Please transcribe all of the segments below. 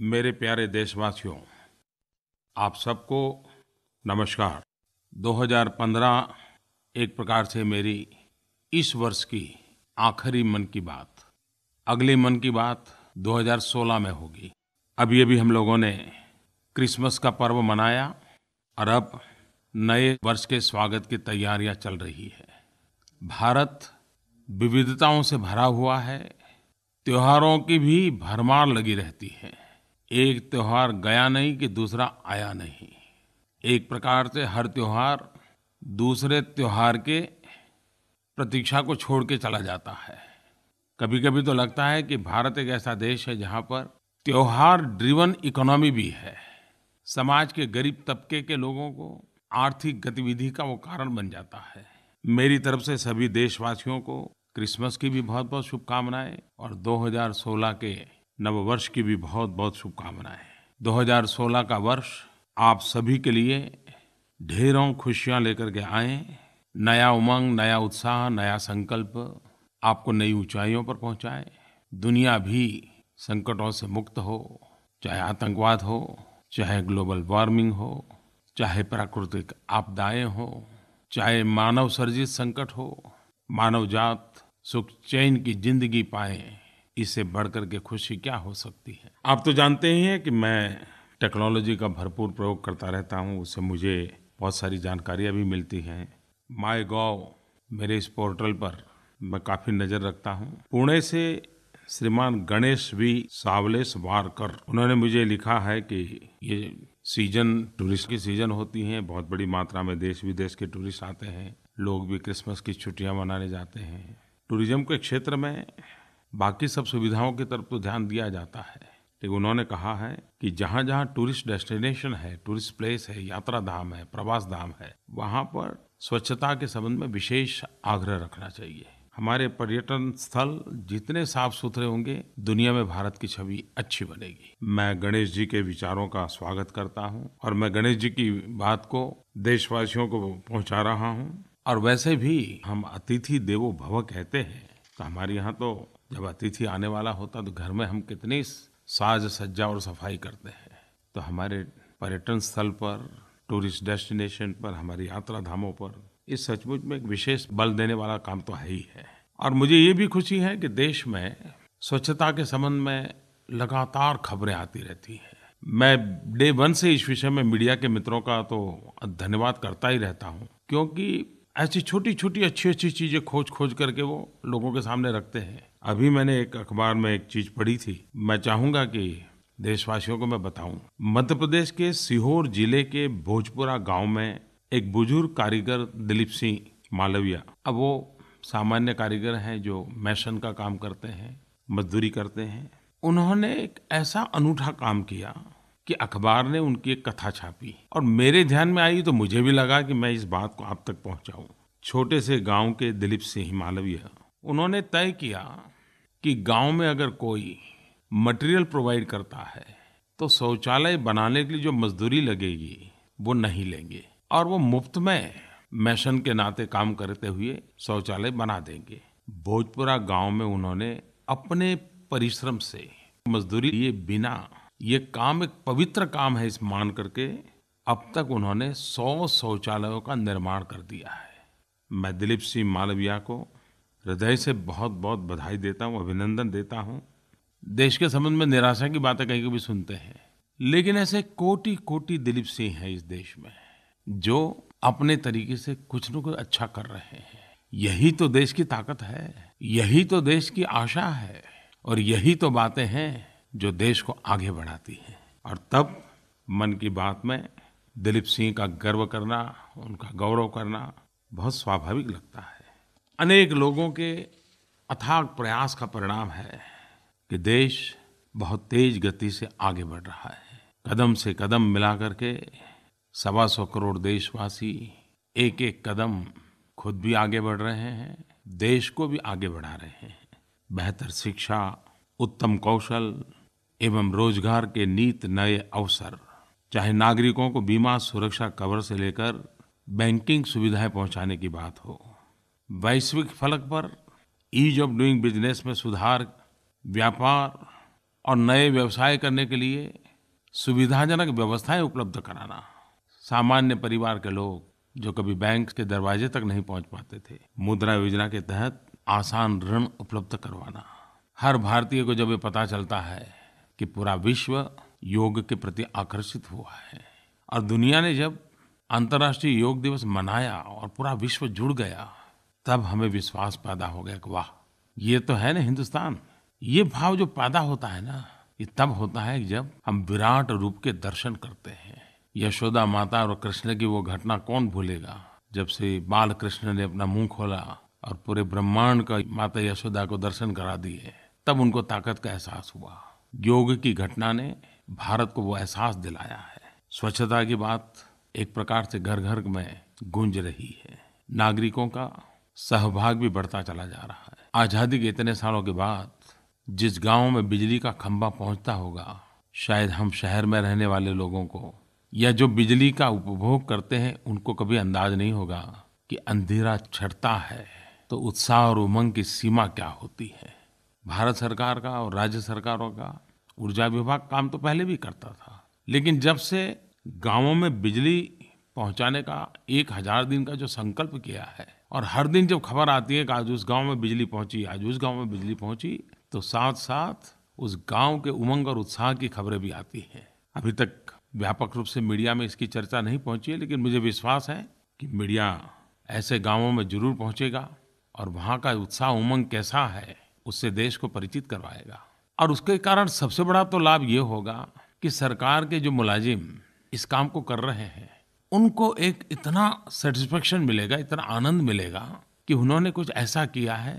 मेरे प्यारे देशवासियों आप सबको नमस्कार 2015 एक प्रकार से मेरी इस वर्ष की आखिरी मन की बात अगली मन की बात 2016 में होगी अभी अभी हम लोगों ने क्रिसमस का पर्व मनाया और अब नए वर्ष के स्वागत की तैयारियां चल रही है भारत विविधताओं से भरा हुआ है त्योहारों की भी भरमार लगी रहती है एक त्योहार गया नहीं कि दूसरा आया नहीं एक प्रकार से हर त्योहार दूसरे त्योहार के प्रतीक्षा को छोड़ के चला जाता है कभी कभी तो लगता है कि भारत एक ऐसा देश है जहाँ पर त्योहार ड्रिवन इकोनॉमी भी है समाज के गरीब तबके के लोगों को आर्थिक गतिविधि का वो कारण बन जाता है मेरी तरफ से सभी देशवासियों को क्रिसमस की भी बहुत बहुत शुभकामनाएं और 2016 के नववर्ष की भी बहुत बहुत शुभकामनाएं 2016 का वर्ष आप सभी के लिए ढेरों खुशियां लेकर के आए नया उमंग नया उत्साह नया संकल्प आपको नई ऊंचाइयों पर पहुंचाए दुनिया भी संकटों से मुक्त हो चाहे आतंकवाद हो चाहे ग्लोबल वार्मिंग हो चाहे प्राकृतिक आपदाएं हो चाहे मानव सर्जित संकट हो मानव जात सुख चैन की जिंदगी पाए इससे बढ़कर के खुशी क्या हो सकती है आप तो जानते ही हैं कि मैं टेक्नोलॉजी का भरपूर प्रयोग करता रहता हूँ उससे मुझे बहुत सारी जानकारियाँ भी मिलती हैं माई गॉव मेरे इस पोर्टल पर मैं काफ़ी नज़र रखता हूँ पुणे से श्रीमान गणेश वी सावलेस वारकर उन्होंने मुझे लिखा है कि ये सीजन टूरिस्ट की सीजन होती है बहुत बड़ी मात्रा में देश विदेश के टूरिस्ट आते हैं लोग भी क्रिसमस की छुट्टियां मनाने जाते हैं टूरिज्म के क्षेत्र में बाकी सब सुविधाओं की तरफ तो ध्यान दिया जाता है लेकिन उन्होंने कहा है कि जहाँ जहाँ टूरिस्ट डेस्टिनेशन है टूरिस्ट प्लेस है यात्रा धाम है प्रवास धाम है वहाँ पर स्वच्छता के संबंध में विशेष आग्रह रखना चाहिए हमारे पर्यटन स्थल जितने साफ सुथरे होंगे दुनिया में भारत की छवि अच्छी बनेगी मैं गणेश जी के विचारों का स्वागत करता हूँ और मैं गणेश जी की बात को देशवासियों को पहुंचा रहा हूँ और वैसे भी हम अतिथि देवो भव कहते हैं तो हमारे यहाँ तो जब अतिथि आने वाला होता तो घर में हम कितनी साज सज्जा और सफाई करते हैं तो हमारे पर्यटन स्थल पर टूरिस्ट डेस्टिनेशन पर हमारी यात्रा धामों पर इस सचमुच में एक विशेष बल देने वाला काम तो है ही है और मुझे ये भी खुशी है कि देश में स्वच्छता के संबंध में लगातार खबरें आती रहती हैं मैं डे वन से इस विषय में मीडिया के मित्रों का तो धन्यवाद करता ही रहता हूँ क्योंकि ऐसी छोटी छोटी अच्छी अच्छी चीज़ें खोज खोज करके वो लोगों के सामने रखते हैं अभी मैंने एक अखबार में एक चीज़ पढ़ी थी मैं चाहूंगा कि देशवासियों को मैं बताऊं मध्य प्रदेश के सीहोर जिले के भोजपुरा गांव में एक बुजुर्ग कारीगर दिलीप सिंह मालविया अब वो सामान्य कारीगर हैं जो मैशन का काम करते हैं मजदूरी करते हैं उन्होंने एक ऐसा अनूठा काम किया कि अखबार ने उनकी एक कथा छापी और मेरे ध्यान में आई तो मुझे भी लगा कि मैं इस बात को आप तक पहुंचाऊं छोटे से गांव के दिलीप सिंह मालवीय उन्होंने तय किया कि गांव में अगर कोई मटेरियल प्रोवाइड करता है तो शौचालय बनाने के लिए जो मजदूरी लगेगी वो नहीं लेंगे और वो मुफ्त में मैशन के नाते काम करते हुए शौचालय बना देंगे भोजपुरा गांव में उन्होंने अपने परिश्रम से मजदूरी लिए बिना ये काम एक पवित्र काम है इस मान करके अब तक उन्होंने सौ शौचालयों का निर्माण कर दिया है मैं दिलीप सिंह मालविया को हृदय से बहुत बहुत बधाई देता हूँ अभिनंदन देता हूँ देश के संबंध में निराशा की बातें कहीं कभी सुनते हैं लेकिन ऐसे कोटि कोटि दिलीप सिंह हैं इस देश में जो अपने तरीके से कुछ न कुछ अच्छा कर रहे हैं यही तो देश की ताकत है यही तो देश की आशा है और यही तो बातें हैं जो देश को आगे बढ़ाती है और तब मन की बात में दिलीप सिंह का गर्व करना उनका गौरव करना बहुत स्वाभाविक लगता है अनेक लोगों के अथाग प्रयास का परिणाम है कि देश बहुत तेज गति से आगे बढ़ रहा है कदम से कदम मिला करके सवा सौ करोड़ देशवासी एक एक कदम खुद भी आगे बढ़ रहे हैं देश को भी आगे बढ़ा रहे हैं बेहतर शिक्षा उत्तम कौशल एवं रोजगार के नित नए अवसर चाहे नागरिकों को बीमा सुरक्षा कवर से लेकर बैंकिंग सुविधाएं पहुंचाने की बात हो वैश्विक फलक पर ईज ऑफ डूइंग बिजनेस में सुधार व्यापार और नए व्यवसाय करने के लिए सुविधाजनक व्यवस्थाएं उपलब्ध कराना सामान्य परिवार के लोग जो कभी बैंक के दरवाजे तक नहीं पहुंच पाते थे मुद्रा योजना के तहत आसान ऋण उपलब्ध करवाना हर भारतीय को जब ये पता चलता है कि पूरा विश्व योग के प्रति आकर्षित हुआ है और दुनिया ने जब अंतर्राष्ट्रीय योग दिवस मनाया और पूरा विश्व जुड़ गया तब हमें विश्वास पैदा हो गया कि वाह ये तो है ना हिंदुस्तान ये भाव जो पैदा होता है ना ये तब होता है जब हम विराट रूप के दर्शन करते हैं यशोदा माता और कृष्ण की वो घटना कौन भूलेगा जब से बाल कृष्ण ने अपना मुंह खोला और पूरे ब्रह्मांड का माता यशोदा को दर्शन करा दिए तब उनको ताकत का एहसास हुआ योग की घटना ने भारत को वो एहसास दिलाया है स्वच्छता की बात एक प्रकार से घर घर में गूंज रही है नागरिकों का सहभाग भी बढ़ता चला जा रहा है आज़ादी के इतने सालों के बाद जिस गांव में बिजली का खंभा पहुंचता होगा शायद हम शहर में रहने वाले लोगों को या जो बिजली का उपभोग करते हैं उनको कभी अंदाज नहीं होगा कि अंधेरा छटता है तो उत्साह और उमंग की सीमा क्या होती है भारत सरकार का और राज्य सरकारों का ऊर्जा विभाग काम तो पहले भी करता था लेकिन जब से गांवों में बिजली पहुंचाने का एक हजार दिन का जो संकल्प किया है और हर दिन जब खबर आती है कि आज उस गांव में बिजली पहुंची आज उस गांव में बिजली पहुंची तो साथ साथ उस गांव के उमंग और उत्साह की खबरें भी आती हैं अभी तक व्यापक रूप से मीडिया में इसकी चर्चा नहीं पहुंची है लेकिन मुझे विश्वास है कि मीडिया ऐसे गांवों में जरूर पहुंचेगा और वहाँ का उत्साह उमंग कैसा है उससे देश को परिचित करवाएगा और उसके कारण सबसे बड़ा तो लाभ ये होगा कि सरकार के जो मुलाजिम इस काम को कर रहे हैं उनको एक इतना सेटिस्फेक्शन मिलेगा इतना आनंद मिलेगा कि उन्होंने कुछ ऐसा किया है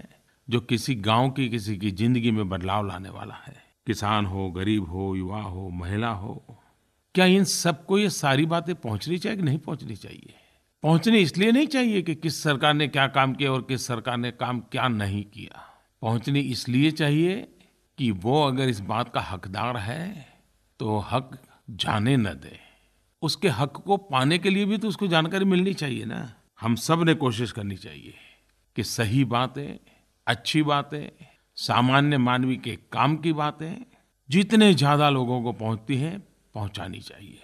जो किसी गांव की किसी की जिंदगी में बदलाव लाने वाला है किसान हो गरीब हो युवा हो महिला हो क्या इन सबको ये सारी बातें पहुंचनी चाहिए कि नहीं पहुंचनी चाहिए पहुंचनी इसलिए नहीं चाहिए कि किस सरकार ने क्या काम किया और किस सरकार ने काम क्या नहीं किया पहुंचनी इसलिए चाहिए कि वो अगर इस बात का हकदार है तो हक जाने न दे उसके हक को पाने के लिए भी तो उसको जानकारी मिलनी चाहिए ना हम सब ने कोशिश करनी चाहिए कि सही बातें अच्छी बातें सामान्य मानवी के काम की बातें जितने ज़्यादा लोगों को पहुंचती हैं पहुंचानी चाहिए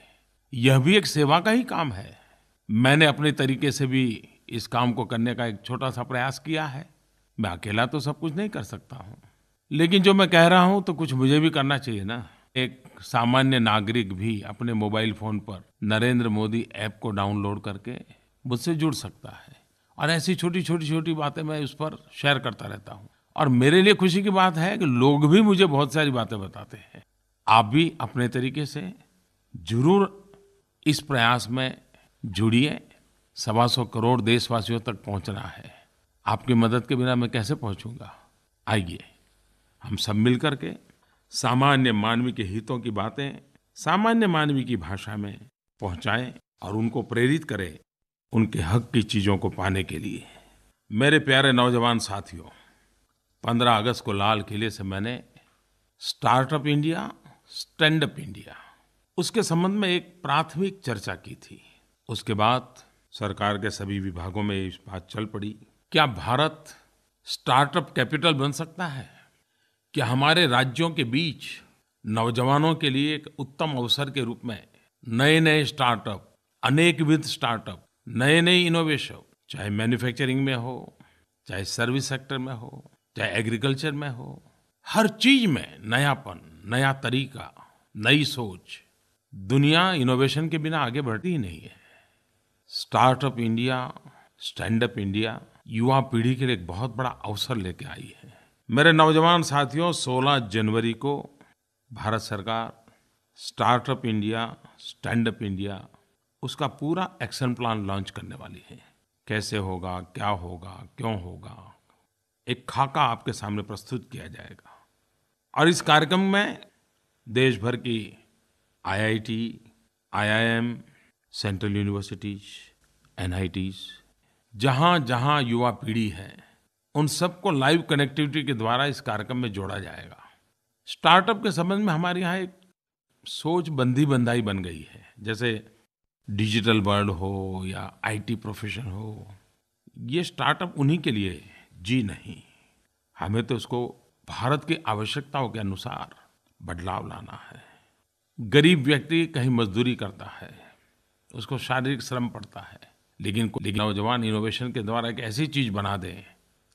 यह भी एक सेवा का ही काम है मैंने अपने तरीके से भी इस काम को करने का एक छोटा सा प्रयास किया है मैं अकेला तो सब कुछ नहीं कर सकता हूँ लेकिन जो मैं कह रहा हूँ तो कुछ मुझे भी करना चाहिए ना एक सामान्य नागरिक भी अपने मोबाइल फोन पर नरेंद्र मोदी ऐप को डाउनलोड करके मुझसे जुड़ सकता है और ऐसी छोटी छोटी छोटी बातें मैं उस पर शेयर करता रहता हूँ और मेरे लिए खुशी की बात है कि लोग भी मुझे बहुत सारी बातें बताते हैं आप भी अपने तरीके से जरूर इस प्रयास में जुड़िए सवा सौ करोड़ देशवासियों तक पहुंचना है आपकी मदद के बिना मैं कैसे पहुंचूंगा आइए हम सब मिलकर के सामान्य मानवी के हितों की बातें सामान्य मानवी की भाषा में पहुंचाएं और उनको प्रेरित करें उनके हक की चीजों को पाने के लिए मेरे प्यारे नौजवान साथियों 15 अगस्त को लाल किले से मैंने startup India stand up India उसके संबंध में एक प्राथमिक चर्चा की थी उसके बाद सरकार के सभी विभागों में इस बात चल पड़ी क्या भारत स्टार्टअप कैपिटल बन सकता है क्या हमारे राज्यों के बीच नौजवानों के लिए एक उत्तम अवसर के रूप में नए नए स्टार्टअप अनेकविध स्टार्टअप नए नए इनोवेशन चाहे मैन्युफैक्चरिंग में हो चाहे सर्विस सेक्टर में हो चाहे एग्रीकल्चर में हो हर चीज में नयापन नया तरीका नई सोच दुनिया इनोवेशन के बिना आगे बढ़ती ही नहीं है startup India stand up India युवा पीढ़ी के लिए एक बहुत बड़ा अवसर लेके आई है मेरे नौजवान साथियों 16 जनवरी को भारत सरकार startup India stand up India उसका पूरा एक्शन प्लान लॉन्च करने वाली है कैसे होगा क्या होगा क्यों होगा एक खाका आपके सामने प्रस्तुत किया जाएगा और इस कार्यक्रम में देश भर की IIT, IIM, central universities NITs जहाँजहाँ युवा पीढ़ी है उन सबको लाइव कनेक्टिविटी के द्वारा इस कार्यक्रम में जोड़ा जाएगा स्टार्टअप के संबंध में हमारे यहाँ एक सोच बंधी बंधाई बन गई है जैसे डिजिटल वर्ल्ड हो या आईटी प्रोफेशन हो ये स्टार्टअप उन्हीं के लिए जी नहीं हमें तो उसको भारत की आवश्यकताओं के अनुसार बदलाव लाना है गरीब व्यक्ति कहीं मजदूरी करता है उसको शारीरिक श्रम पड़ता है लेकिन नौजवान इनोवेशन के द्वारा एक ऐसी चीज बना दें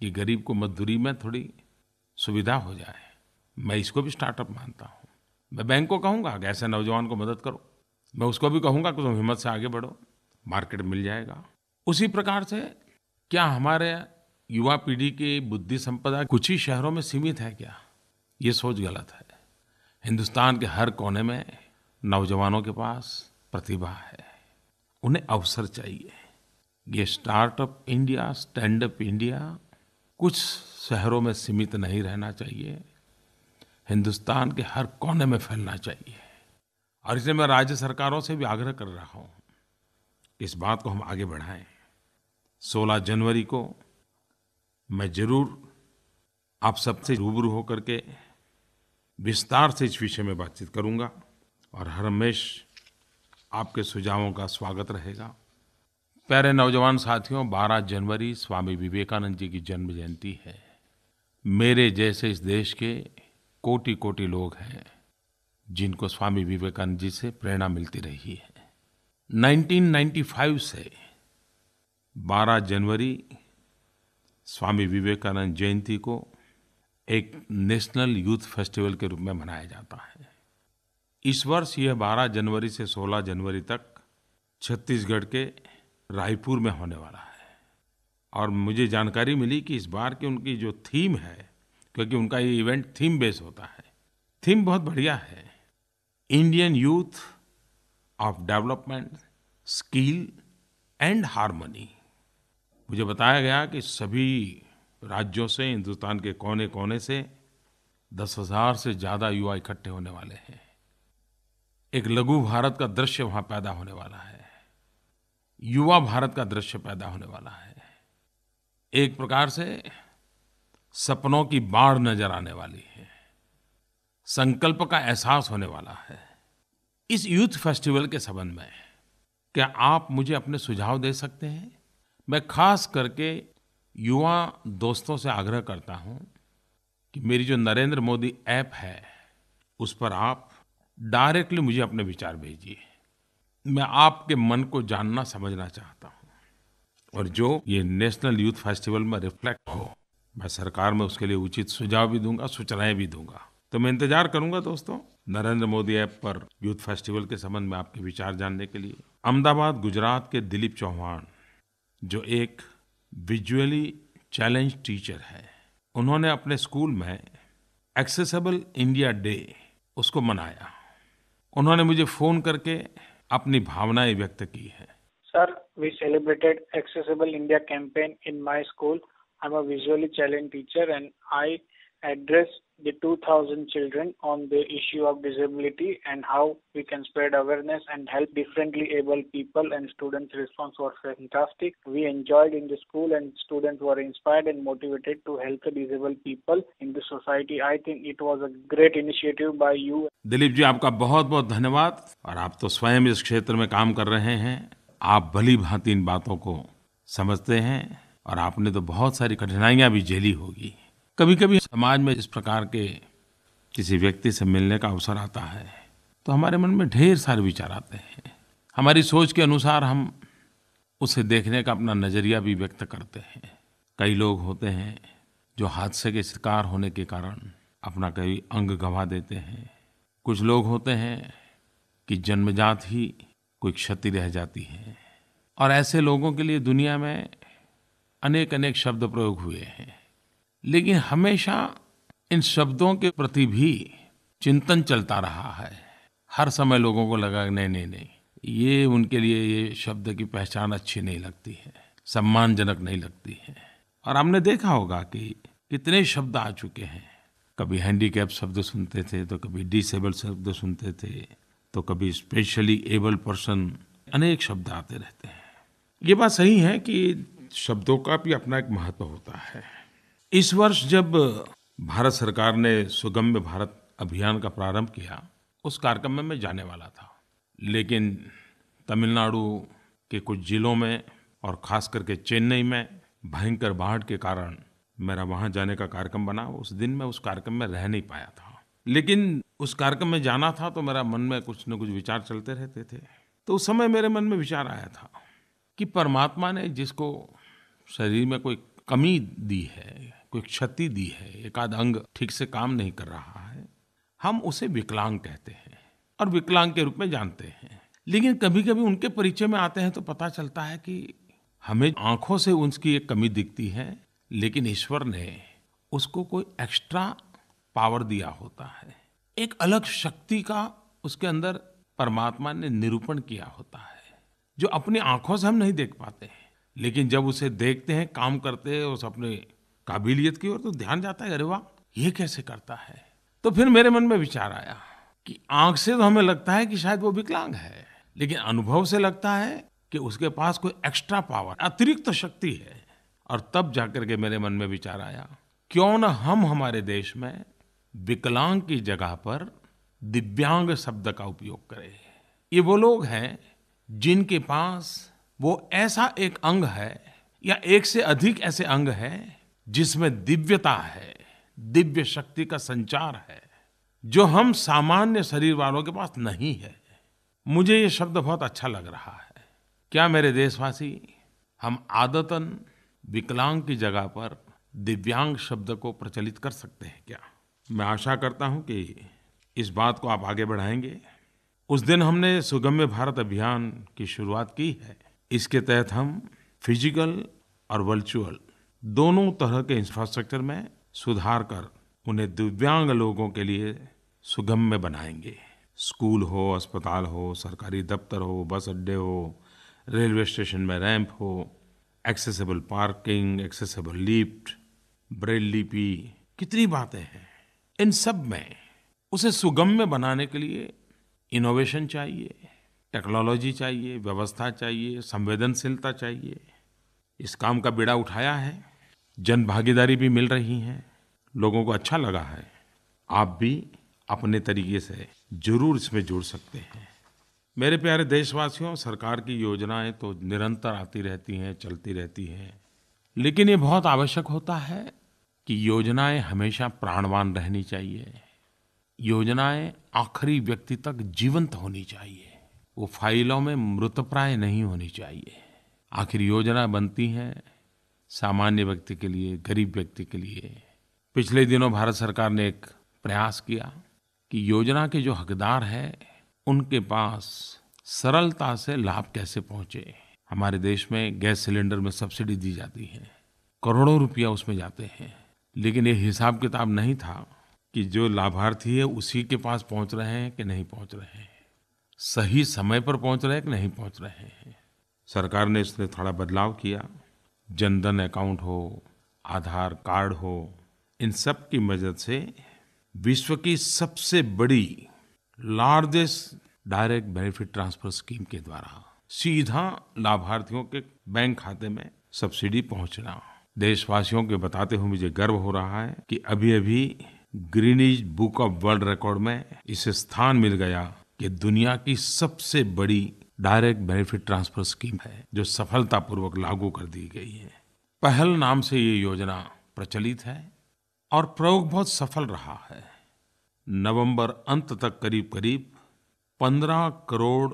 कि गरीब को मजदूरी में थोड़ी सुविधा हो जाए मैं इसको भी स्टार्टअप मानता हूँ मैं बैंक को कहूँगा कि ऐसे नौजवान को मदद करो मैं उसको भी कहूँगा कि तुम हिम्मत से आगे बढ़ो मार्केट मिल जाएगा उसी प्रकार से क्या हमारे युवा पीढ़ी की बुद्धि संपदा कुछ ही शहरों में सीमित है क्या ये सोच गलत है हिंदुस्तान के हर कोने में नौजवानों के पास प्रतिभा है उन्हें अवसर चाहिए ये startup India stand up India कुछ शहरों में सीमित नहीं रहना चाहिए हिंदुस्तान के हर कोने में फैलना चाहिए और इसे मैं राज्य सरकारों से भी आग्रह कर रहा हूँ इस बात को हम आगे बढ़ाएं 16 जनवरी को मैं जरूर आप सबसे रूबरू होकर के विस्तार से इस विषय में बातचीत करूंगा और हर हमेश आपके सुझावों का स्वागत रहेगा प्यारे नौजवान साथियों 12 जनवरी स्वामी विवेकानंद जी की जन्म जयंती है मेरे जैसे इस देश के कोटि कोटि लोग हैं जिनको स्वामी विवेकानंद जी से प्रेरणा मिलती रही है 1995 से 12 जनवरी स्वामी विवेकानंद जयंती को एक नेशनल यूथ फेस्टिवल के रूप में मनाया जाता है इस वर्ष यह 12 जनवरी से 16 जनवरी तक छत्तीसगढ़ के रायपुर में होने वाला है और मुझे जानकारी मिली कि इस बार की उनकी जो थीम है क्योंकि उनका ये इवेंट थीम बेस होता है थीम बहुत बढ़िया है Indian youth of development skill and harmony मुझे बताया गया कि सभी राज्यों से हिंदुस्तान के कोने कोने से दस हजार से ज़्यादा युवा इकट्ठे होने वाले हैं एक लघु भारत का दृश्य वहां पैदा होने वाला है युवा भारत का दृश्य पैदा होने वाला है एक प्रकार से सपनों की बाढ़ नजर आने वाली है संकल्प का एहसास होने वाला है इस यूथ फेस्टिवल के संबंध में क्या आप मुझे अपने सुझाव दे सकते हैं मैं खास करके युवा दोस्तों से आग्रह करता हूं कि मेरी जो नरेंद्र मोदी ऐप है उस पर आप डायरेक्टली मुझे अपने विचार भेजिए मैं आपके मन को जानना समझना चाहता हूँ और जो ये नेशनल यूथ फेस्टिवल में रिफ्लेक्ट हो मैं सरकार में उसके लिए उचित सुझाव भी दूंगा सूचनाएं भी दूंगा तो मैं इंतजार करूंगा दोस्तों नरेंद्र मोदी ऐप पर यूथ फेस्टिवल के संबंध में आपके विचार जानने के लिए अहमदाबाद गुजरात के दिलीप चौहान जो एक विजुअली चैलेंज टीचर है उन्होंने अपने स्कूल में एक्सेसिबल इंडिया डे उसको मनाया उन्होंने मुझे फ़ोन करके अपनी भावनाएं व्यक्त की है sir we celebrated accessible India campaign in my school I am a visually challenge teacher and I address the 2000 children on the issue of disability and how we can spread awareness and help differently able people and students response was fantastic. We enjoyed in the school and students were inspired and motivated to help the disabled people in the society. I think it was a great initiative by you. dilip ji aapka bahut bahut dhanyawad aur aap to swayam is kshetra mein kaam kar rahe hain aap bhali भांति in baaton ko samajhte hain aur aapne to bahut sari kathinaiyan bhi jheli hogi कभी कभी समाज में इस प्रकार के किसी व्यक्ति से मिलने का अवसर आता है तो हमारे मन में ढेर सारे विचार आते हैं हमारी सोच के अनुसार हम उसे देखने का अपना नज़रिया भी व्यक्त करते हैं कई लोग होते हैं जो हादसे के शिकार होने के कारण अपना कई अंग गंवा देते हैं कुछ लोग होते हैं कि जन्मजात ही कोई क्षति रह जाती है और ऐसे लोगों के लिए दुनिया में अनेक अनेक शब्द प्रयोग हुए हैं लेकिन हमेशा इन शब्दों के प्रति भी चिंतन चलता रहा है हर समय लोगों को लगा नहीं नहीं नहीं ये उनके लिए ये शब्द की पहचान अच्छी नहीं लगती है सम्मानजनक नहीं लगती है और हमने देखा होगा कि कितने शब्द आ चुके हैं कभी हैंडीकैप शब्द सुनते थे तो कभी डिसेबल शब्द सुनते थे तो कभी स्पेशली एबल पर्सन अनेक शब्द आते रहते हैं ये बात सही है कि शब्दों का भी अपना एक महत्व होता है इस वर्ष जब भारत सरकार ने सुगम्य भारत अभियान का प्रारंभ किया उस कार्यक्रम में मैं जाने वाला था लेकिन तमिलनाडु के कुछ जिलों में और ख़ास करके चेन्नई में भयंकर बाढ़ के कारण मेरा वहाँ जाने का कार्यक्रम बना उस दिन मैं उस कार्यक्रम में रह नहीं पाया था लेकिन उस कार्यक्रम में जाना था तो मेरा मन में कुछ न कुछ विचार चलते रहते थे तो उस समय मेरे मन में विचार आया था कि परमात्मा ने जिसको शरीर में कोई कमी दी है कोई क्षति दी है एक आध अंग ठीक से काम नहीं कर रहा है हम उसे विकलांग कहते हैं और विकलांग के रूप में जानते हैं लेकिन कभी कभी उनके परिचय में आते हैं तो पता चलता है कि हमें आंखों से उनकी एक कमी दिखती है लेकिन ईश्वर ने उसको कोई एक्स्ट्रा पावर दिया होता है एक अलग शक्ति का उसके अंदर परमात्मा ने निरूपण किया होता है जो अपनी आंखों से हम नहीं देख पाते हैं लेकिन जब उसे देखते हैं काम करते हैं उस अपने काबिलियत की ओर तो ध्यान जाता है अरे वाह ये कैसे करता है तो फिर मेरे मन में विचार आया कि आंख से तो हमें लगता है कि शायद वो विकलांग है लेकिन अनुभव से लगता है कि उसके पास कोई एक्स्ट्रा पावर अतिरिक्त तो शक्ति है और तब जाकर के मेरे मन में विचार आया क्यों न हम हमारे देश में विकलांग की जगह पर दिव्यांग शब्द का उपयोग करें ये वो लोग हैं जिनके पास वो ऐसा एक अंग है या एक से अधिक ऐसे अंग हैं जिसमें दिव्यता है दिव्य शक्ति का संचार है जो हम सामान्य शरीर वालों के पास नहीं है मुझे ये शब्द बहुत अच्छा लग रहा है क्या मेरे देशवासी हम आदतन विकलांग की जगह पर दिव्यांग शब्द को प्रचलित कर सकते हैं क्या मैं आशा करता हूं कि इस बात को आप आगे बढ़ाएंगे उस दिन हमने सुगम्य भारत अभियान की शुरुआत की है इसके तहत हम फिजिकल और वर्चुअल दोनों तरह के इंफ्रास्ट्रक्चर में सुधार कर उन्हें दिव्यांग लोगों के लिए सुगम्य बनाएंगे स्कूल हो अस्पताल हो सरकारी दफ्तर हो बस अड्डे हो रेलवे स्टेशन में रैंप हो accessible parking accessible lift Braille लिपि कितनी बातें हैं इन सब में उसे सुगम्य बनाने के लिए इनोवेशन चाहिए टेक्नोलॉजी चाहिए व्यवस्था चाहिए संवेदनशीलता चाहिए इस काम का बेड़ा उठाया है जनभागीदारी भी मिल रही है लोगों को अच्छा लगा है आप भी अपने तरीके से जरूर इसमें जुड़ सकते हैं मेरे प्यारे देशवासियों सरकार की योजनाएं तो निरंतर आती रहती हैं चलती रहती हैं लेकिन ये बहुत आवश्यक होता है कि योजनाएं हमेशा प्राणवान रहनी चाहिए योजनाएं आखिरी व्यक्ति तक जीवंत होनी चाहिए वो फाइलों में मृतप्राय नहीं होनी चाहिए आखिर योजना बनती हैं सामान्य व्यक्ति के लिए गरीब व्यक्ति के लिए पिछले दिनों भारत सरकार ने एक प्रयास किया कि योजना के जो हकदार हैं उनके पास सरलता से लाभ कैसे पहुंचे हमारे देश में गैस सिलेंडर में सब्सिडी दी जाती है करोड़ों रुपया उसमें जाते हैं लेकिन ये हिसाब किताब नहीं था कि जो लाभार्थी है उसी के पास पहुंच रहे हैं कि नहीं पहुंच रहे हैं सही समय पर पहुंच रहे हैं कि नहीं पहुंच रहे हैं सरकार ने इसमें थोड़ा बदलाव किया जनधन अकाउंट हो आधार कार्ड हो इन सब की मदद से विश्व की सबसे बड़ी largest direct benefit transfer scheme के द्वारा सीधा लाभार्थियों के बैंक खाते में सब्सिडी पहुंचना देशवासियों के बताते हुए मुझे गर्व हो रहा है कि अभी अभी Guinness book of world record में इसे स्थान मिल गया कि दुनिया की सबसे बड़ी डायरेक्ट बेनिफिट ट्रांसफर स्कीम है जो सफलतापूर्वक लागू कर दी गई है पहल नाम से ये योजना प्रचलित है और प्रयोग बहुत सफल रहा है नवंबर अंत तक करीब करीब 15 करोड़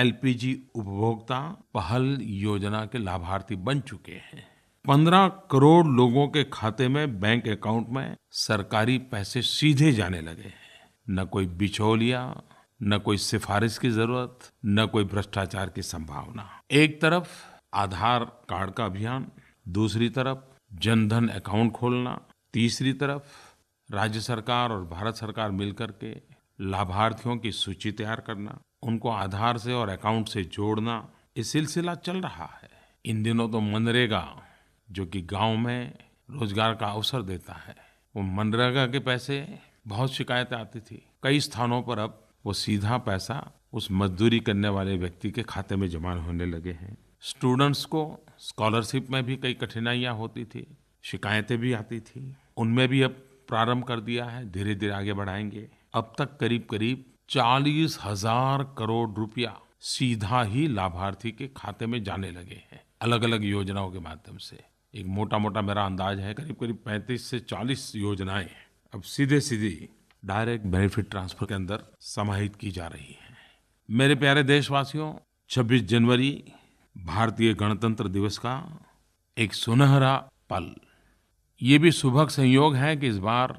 एलपीजी उपभोक्ता पहल योजना के लाभार्थी बन चुके हैं पंद्रह करोड़ लोगों के खाते में बैंक अकाउंट में सरकारी पैसे सीधे जाने लगे हैं न कोई बिचौलिया न कोई सिफारिश की जरूरत न कोई भ्रष्टाचार की संभावना एक तरफ आधार कार्ड का अभियान दूसरी तरफ जनधन अकाउंट खोलना तीसरी तरफ राज्य सरकार और भारत सरकार मिलकर के लाभार्थियों की सूची तैयार करना उनको आधार से और अकाउंट से जोड़ना ये सिलसिला चल रहा है इन दिनों तो मनरेगा जो कि गांव में रोजगार का अवसर देता है वो मनरेगा के पैसे बहुत शिकायतें आती थी कई स्थानों पर अब वो सीधा पैसा उस मजदूरी करने वाले व्यक्ति के खाते में जमा होने लगे हैं स्टूडेंट्स को स्कॉलरशिप में भी कई कठिनाइयाँ होती थी शिकायतें भी आती थी उनमें भी अब प्रारंभ कर दिया है धीरे धीरे आगे बढ़ाएंगे अब तक करीब करीब चालीस हजार करोड़ रुपया सीधा ही लाभार्थी के खाते में जाने लगे हैं अलग अलग योजनाओं के माध्यम से एक मोटा मोटा मेरा अंदाज है करीब करीब पैंतीस से चालीस योजनाएं अब सीधे सीधी डायरेक्ट बेनिफिट ट्रांसफर के अंदर समाहित की जा रही है मेरे प्यारे देशवासियों 26 जनवरी भारतीय गणतंत्र दिवस का एक सुनहरा पल ये भी सुभग संयोग है कि इस बार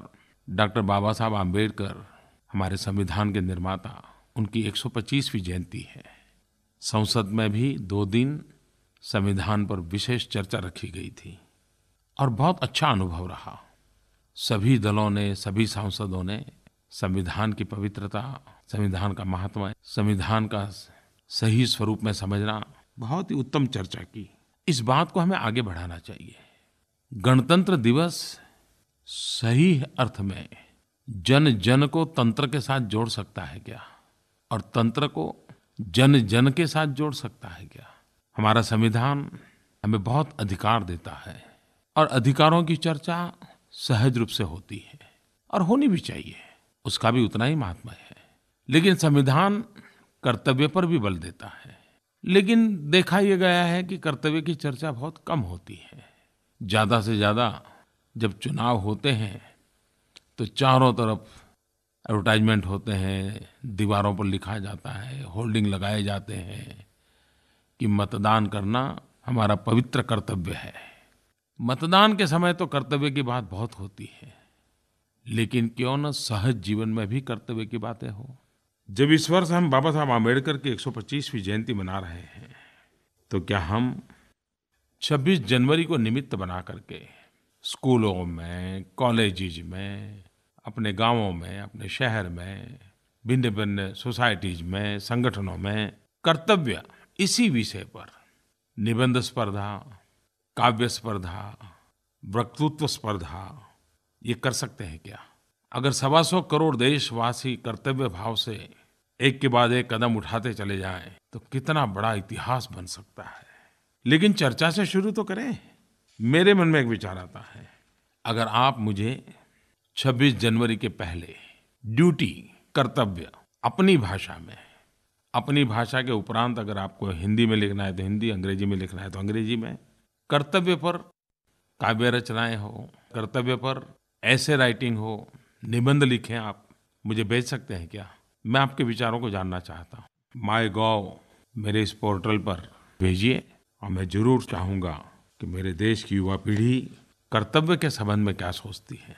डॉक्टर बाबा साहब आम्बेडकर हमारे संविधान के निर्माता उनकी 125वीं जयंती है संसद में भी दो दिन संविधान पर विशेष चर्चा रखी गई थी और बहुत अच्छा अनुभव रहा सभी दलों ने सभी सांसदों ने संविधान की पवित्रता संविधान का महात्मा संविधान का सही स्वरूप में समझना बहुत ही उत्तम चर्चा की इस बात को हमें आगे बढ़ाना चाहिए गणतंत्र दिवस सही अर्थ में जन जन को तंत्र के साथ जोड़ सकता है क्या और तंत्र को जन जन के साथ जोड़ सकता है क्या हमारा संविधान हमें बहुत अधिकार देता है और अधिकारों की चर्चा सहज रूप से होती है और होनी भी चाहिए उसका भी उतना ही महात्मा है लेकिन संविधान कर्तव्य पर भी बल देता है लेकिन देखा यह गया है कि कर्तव्य की चर्चा बहुत कम होती है ज़्यादा से ज़्यादा जब चुनाव होते हैं तो चारों तरफ एडवर्टाइजमेंट होते हैं दीवारों पर लिखा जाता है होल्डिंग लगाए जाते हैं कि मतदान करना हमारा पवित्र कर्तव्य है मतदान के समय तो कर्तव्य की बात बहुत होती है लेकिन क्यों न सहज जीवन में भी कर्तव्य की बातें हो जब इस वर्ष हम बाबा साहब आम्बेडकर की 125वीं जयंती मना रहे हैं तो क्या हम 26 जनवरी को निमित्त बना करके स्कूलों में कॉलेजेज में अपने गांवों में अपने शहर में भिन्न भिन्न सोसाइटीज में संगठनों में कर्तव्य इसी विषय पर निबंध स्पर्धा काव्य स्पर्धा वक्तृत्व स्पर्धा ये कर सकते हैं क्या अगर सवा सौ करोड़ देशवासी कर्तव्य भाव से एक के बाद एक कदम उठाते चले जाएं तो कितना बड़ा इतिहास बन सकता है लेकिन चर्चा से शुरू तो करें मेरे मन में एक विचार आता है अगर आप मुझे 26 जनवरी के पहले ड्यूटी कर्तव्य अपनी भाषा में अपनी भाषा के उपरांत अगर आपको हिंदी में लिखना है तो हिंदी अंग्रेजी में लिखना है तो अंग्रेजी में कर्तव्य पर काव्य रचनाएं हो कर्तव्य पर ऐसे राइटिंग हो निबंध लिखें आप मुझे भेज सकते हैं क्या मैं आपके विचारों को जानना चाहता हूँ माई गॉव मेरे इस पोर्टल पर भेजिए और मैं जरूर चाहूंगा कि मेरे देश की युवा पीढ़ी कर्तव्य के संबंध में क्या सोचती है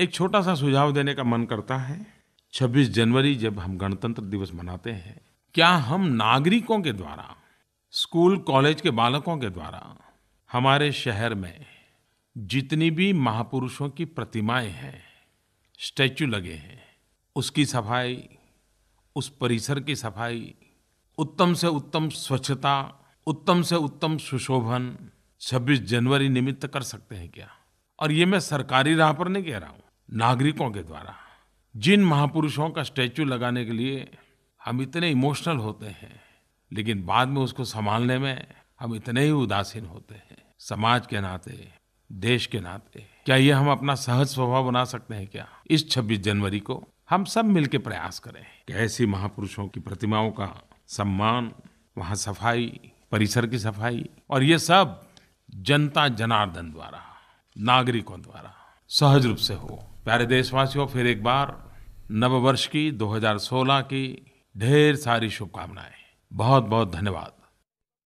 एक छोटा सा सुझाव देने का मन करता है 26 जनवरी जब हम गणतंत्र दिवस मनाते हैं क्या हम नागरिकों के द्वारा स्कूल कॉलेज के बालकों के द्वारा हमारे शहर में जितनी भी महापुरुषों की प्रतिमाएं हैं स्टैचू लगे हैं उसकी सफाई उस परिसर की सफाई उत्तम से उत्तम स्वच्छता उत्तम से उत्तम सुशोभन 26 जनवरी निमित्त कर सकते हैं क्या और ये मैं सरकारी राह पर नहीं कह रहा हूँ नागरिकों के द्वारा जिन महापुरुषों का स्टैचू लगाने के लिए हम इतने इमोशनल होते हैं लेकिन बाद में उसको संभालने में हम इतने ही उदासीन होते हैं समाज के नाते देश के नाते क्या ये हम अपना सहज स्वभाव बना सकते हैं क्या इस 26 जनवरी को हम सब मिलकर प्रयास करें कि महापुरुषों की प्रतिमाओं का सम्मान वहां सफाई परिसर की सफाई और ये सब जनता जनार्दन द्वारा नागरिकों द्वारा सहज रूप से हो प्यारे देशवासियों फिर एक बार नववर्ष की 2016 की ढेर सारी शुभकामनाएं बहुत बहुत धन्यवाद